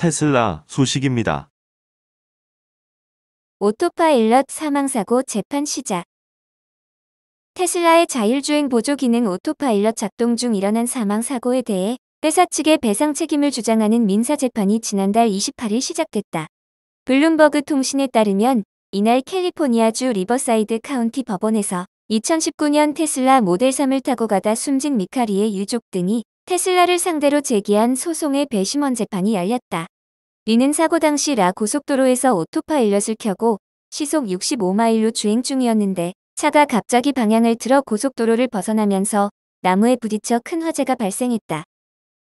테슬라 소식입니다. 오토파일럿 사망사고 재판 시작. 테슬라의 자율주행 보조 기능 오토파일럿 작동 중 일어난 사망사고에 대해 회사 측의 배상 책임을 주장하는 민사재판이 지난달 28일 시작됐다. 블룸버그 통신에 따르면 이날 캘리포니아주 리버사이드 카운티 법원에서 2019년 테슬라 모델 3을 타고 가다 숨진 미카리의 유족 등이 테슬라를 상대로 제기한 소송의 배심원 재판이 열렸다. 리는 사고 당시 라 고속도로에서 오토파일럿을 켜고 시속 65마일로 주행 중이었는데 차가 갑자기 방향을 틀어 고속도로를 벗어나면서 나무에 부딪혀 큰 화재가 발생했다.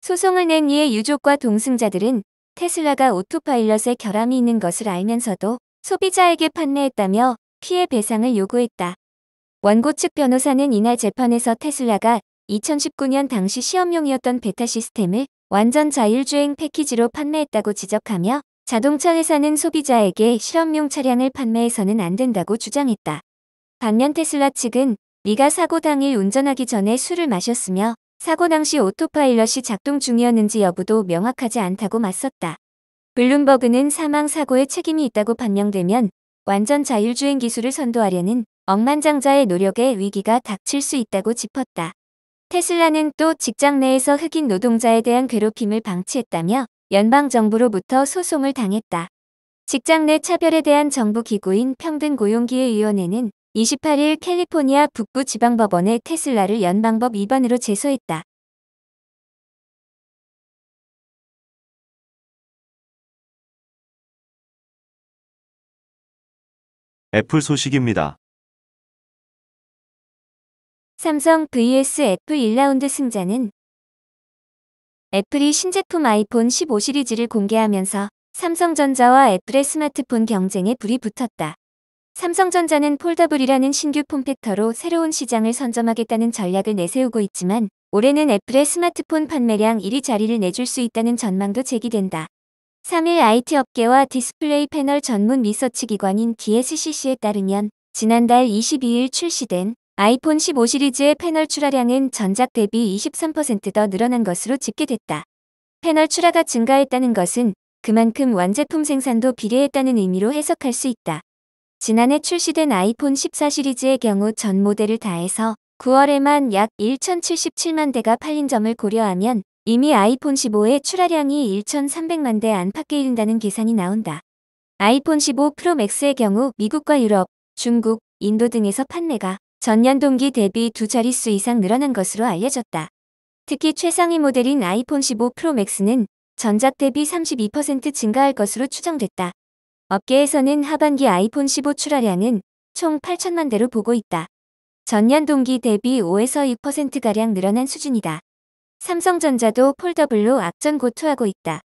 소송을 낸 이의 유족과 동승자들은 테슬라가 오토파일럿에 결함이 있는 것을 알면서도 소비자에게 판매했다며 피해 배상을 요구했다. 원고 측 변호사는 이날 재판에서 테슬라가 2019년 당시 시험용이었던 베타 시스템을 완전 자율주행 패키지로 판매했다고 지적하며 자동차 회사는 소비자에게 실험용 차량을 판매해서는 안 된다고 주장했다. 반면 테슬라 측은 네가 사고 당일 운전하기 전에 술을 마셨으며 사고 당시 오토파일럿이 작동 중이었는지 여부도 명확하지 않다고 맞섰다. 블룸버그는 사망 사고에 책임이 있다고 판명되면 완전 자율주행 기술을 선도하려는 억만장자의 노력에 위기가 닥칠 수 있다고 짚었다. 테슬라는 또 직장 내에서 흑인 노동자에 대한 괴롭힘을 방치했다며 연방정부로부터 소송을 당했다. 직장 내 차별에 대한 정부기구인 평등고용기회위원회는 28일 캘리포니아 북부 지방법원에 테슬라를 연방법 위반으로 제소했다. 애플 소식입니다. 삼성 vs 애플 1라운드 승자는 애플이 신제품 아이폰 15 시리즈를 공개하면서 삼성전자와 애플의 스마트폰 경쟁에 불이 붙었다. 삼성전자는 폴더블이라는 신규 폼팩터로 새로운 시장을 선점하겠다는 전략을 내세우고 있지만 올해는 애플의 스마트폰 판매량 1위 자리를 내줄 수 있다는 전망도 제기된다. 3일 IT 업계와 디스플레이 패널 전문 리서치 기관인 DSCC에 따르면 지난달 22일 출시된 아이폰 15 시리즈의 패널 출하량은 전작 대비 23%더 늘어난 것으로 집계됐다. 패널 출하가 증가했다는 것은 그만큼 완제품 생산도 비례했다는 의미로 해석할 수 있다. 지난해 출시된 아이폰 14 시리즈의 경우 전 모델을 다해서 9월에만 약 1,077만 대가 팔린 점을 고려하면 이미 아이폰 15의 출하량이 1,300만 대 안팎에 이른다는 계산이 나온다. 아이폰 15 프로 맥스의 경우 미국과 유럽, 중국, 인도 등에서 판매가 전년 동기 대비 두 자릿수 이상 늘어난 것으로 알려졌다. 특히 최상위 모델인 아이폰 15 프로 맥스는 전작 대비 32% 증가할 것으로 추정됐다. 업계에서는 하반기 아이폰 15 출하량은 총 8천만 대로 보고 있다. 전년 동기 대비 5에서 6%가량 늘어난 수준이다. 삼성전자도 폴더블로 악전 고투하고 있다.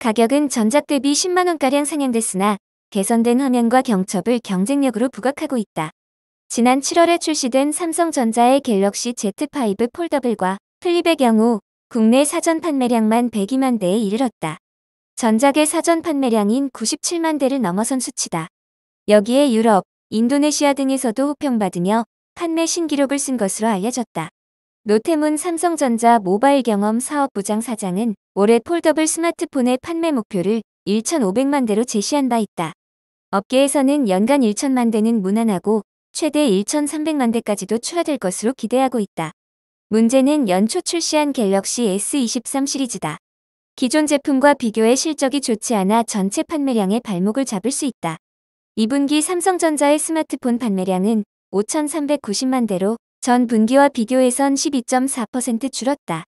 가격은 전작 대비 10만원가량 상향됐으나 개선된 화면과 경첩을 경쟁력으로 부각하고 있다. 지난 7월에 출시된 삼성전자의 갤럭시 Z5 폴더블과 플립의 경우 국내 사전 판매량만 102만 대에 이르렀다. 전작의 사전 판매량인 97만 대를 넘어선 수치다. 여기에 유럽, 인도네시아 등에서도 호평받으며 판매 신기록을 쓴 것으로 알려졌다. 노태문 삼성전자 모바일 경험 사업부장 사장은 올해 폴더블 스마트폰의 판매 목표를 1,500만 대로 제시한 바 있다. 업계에서는 연간 1 0 0 0만 대는 무난하고 최대 1,300만 대까지도 추가될 것으로 기대하고 있다. 문제는 연초 출시한 갤럭시 S23 시리즈다. 기존 제품과 비교해 실적이 좋지 않아 전체 판매량의 발목을 잡을 수 있다. 2분기 삼성전자의 스마트폰 판매량은 5,390만 대로 전 분기와 비교해선 12.4% 줄었다.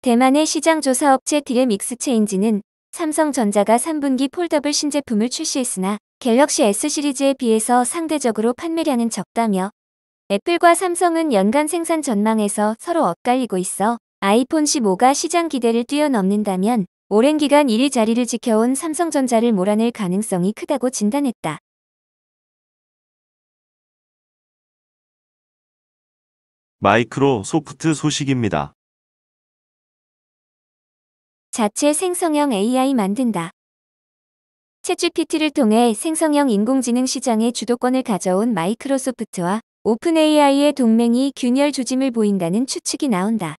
대만의 시장조사업체 디엠익스체인지는 삼성전자가 3분기 폴더블 신제품을 출시했으나 갤럭시 S 시리즈에 비해서 상대적으로 판매량은 적다며 애플과 삼성은 연간 생산 전망에서 서로 엇갈리고 있어 아이폰 15가 시장 기대를 뛰어넘는다면 오랜 기간 1위 자리를 지켜온 삼성전자를 몰아낼 가능성이 크다고 진단했다. 마이크로소프트 소식입니다. 자체 생성형 AI 만든다. 챗GPT를 통해 생성형 인공지능 시장의 주도권을 가져온 마이크로소프트와 오픈AI의 동맹이 균열 조짐을 보인다는 추측이 나온다.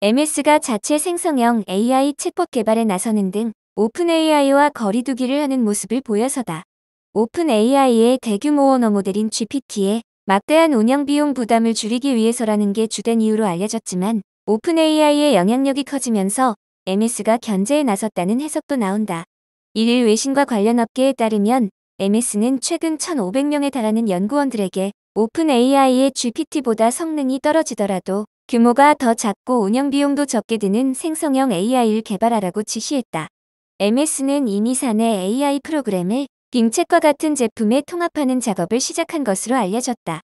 MS가 자체 생성형 AI 챗봇 개발에 나서는 등 오픈AI와 거리두기를 하는 모습을 보여서다. 오픈AI의 대규모 언어 모델인 GPT에 막대한 운영 비용 부담을 줄이기 위해서라는 게 주된 이유로 알려졌지만 오픈AI의 영향력이 커지면서 MS가 견제에 나섰다는 해석도 나온다. 일일 외신과 관련 업계에 따르면 MS는 최근 1,500명에 달하는 연구원들에게 오픈 AI의 GPT보다 성능이 떨어지더라도 규모가 더 작고 운영 비용도 적게 드는 생성형 AI를 개발하라고 지시했다. MS는 이미 사내 AI 프로그램을 빙책과 같은 제품에 통합하는 작업을 시작한 것으로 알려졌다.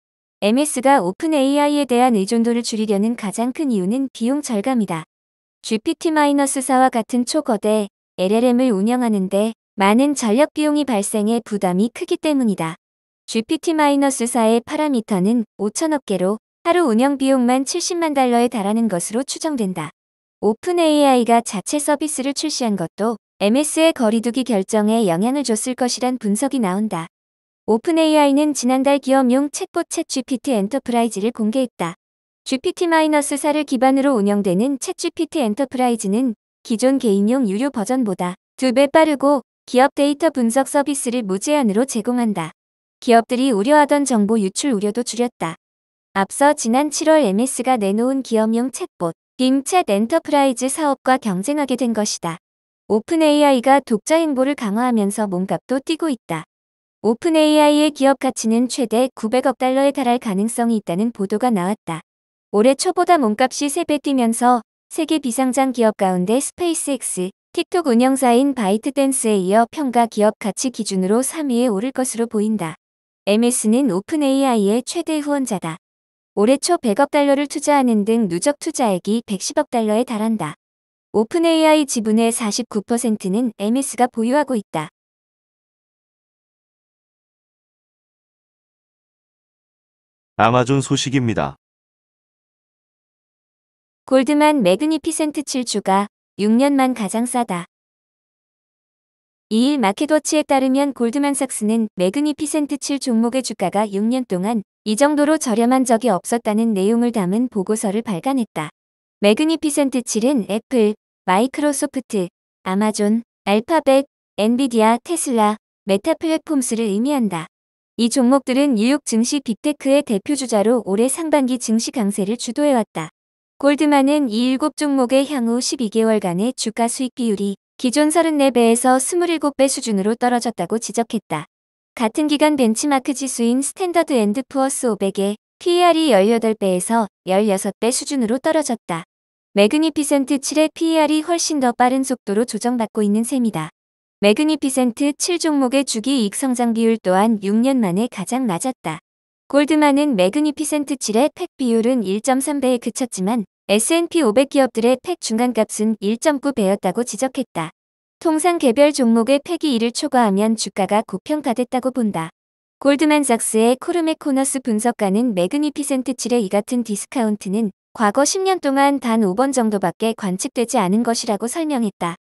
MS가 오픈 AI에 대한 의존도를 줄이려는 가장 큰 이유는 비용 절감이다. GPT-4와 같은 초거대 LLM을 운영하는데 많은 전력 비용이 발생해 부담이 크기 때문이다. GPT-4의 파라미터는 5천억 개로 하루 운영 비용만 70만 달러에 달하는 것으로 추정된다. 오픈AI가 자체 서비스를 출시한 것도 MS의 거리두기 결정에 영향을 줬을 것이란 분석이 나온다. 오픈AI는 지난달 기업용 챗봇 챗 GPT 엔터프라이즈를 공개했다. GPT-4를 기반으로 운영되는 챗 GPT 엔터프라이즈는 기존 개인용 유료 버전보다 2배 빠르고 기업 데이터 분석 서비스를 무제한으로 제공한다. 기업들이 우려하던 정보 유출 우려도 줄였다. 앞서 지난 7월 MS가 내놓은 기업용 챗봇, 빔챗 엔터프라이즈 사업과 경쟁하게 된 것이다. 오픈AI가 독자 행보를 강화하면서 몸값도 뛰고 있다. 오픈AI의 기업 가치는 최대 900억 달러에 달할 가능성이 있다는 보도가 나왔다. 올해 초보다 몸값이 3배 뛰면서 세계 비상장 기업 가운데 스페이스X, 틱톡 운영사인 바이트댄스에 이어 평가 기업 가치 기준으로 3위에 오를 것으로 보인다. MS는 오픈AI의 최대 후원자다. 올해 초 100억 달러를 투자하는 등 누적 투자액이 110억 달러에 달한다. 오픈AI 지분의 49%는 MS가 보유하고 있다. 아마존 소식입니다. 골드만 매그니피센트 7주가 6년만 가장 싸다. 2일 마켓워치에 따르면 골드만삭스는 매그니피센트 7 종목의 주가가 6년 동안 이 정도로 저렴한 적이 없었다는 내용을 담은 보고서를 발간했다. 매그니피센트 7은 애플, 마이크로소프트, 아마존, 알파벳, 엔비디아, 테슬라, 메타 플랫폼스를 의미한다. 이 종목들은 뉴욕 증시 빅테크의 대표주자로 올해 상반기 증시 강세를 주도해왔다. 골드만은 이 7종목의 향후 12개월간의 주가 수익 비율이 기존 34배에서 27배 수준으로 떨어졌다고 지적했다. 같은 기간 벤치마크 지수인 스탠더드 앤드 푸어스 500의 PER이 18배에서 16배 수준으로 떨어졌다. 매그니피센트 7의 PER이 훨씬 더 빠른 속도로 조정받고 있는 셈이다. 매그니피센트 7 종목의 주기 이익 성장 비율 또한 6년 만에 가장 낮았다. 골드만은 매그니피센트 7의 팩 비율은 1.3배에 그쳤지만 S&P 500 기업들의 팩 중간값은 1.9배였다고 지적했다. 통상 개별 종목의 팩이 이를 초과하면 주가가 고평가됐다고 본다. 골드만삭스의 코르메 코너스 분석가는 매그니피센트 7의 이 같은 디스카운트는 과거 10년 동안 단 5번 정도밖에 관측되지 않은 것이라고 설명했다.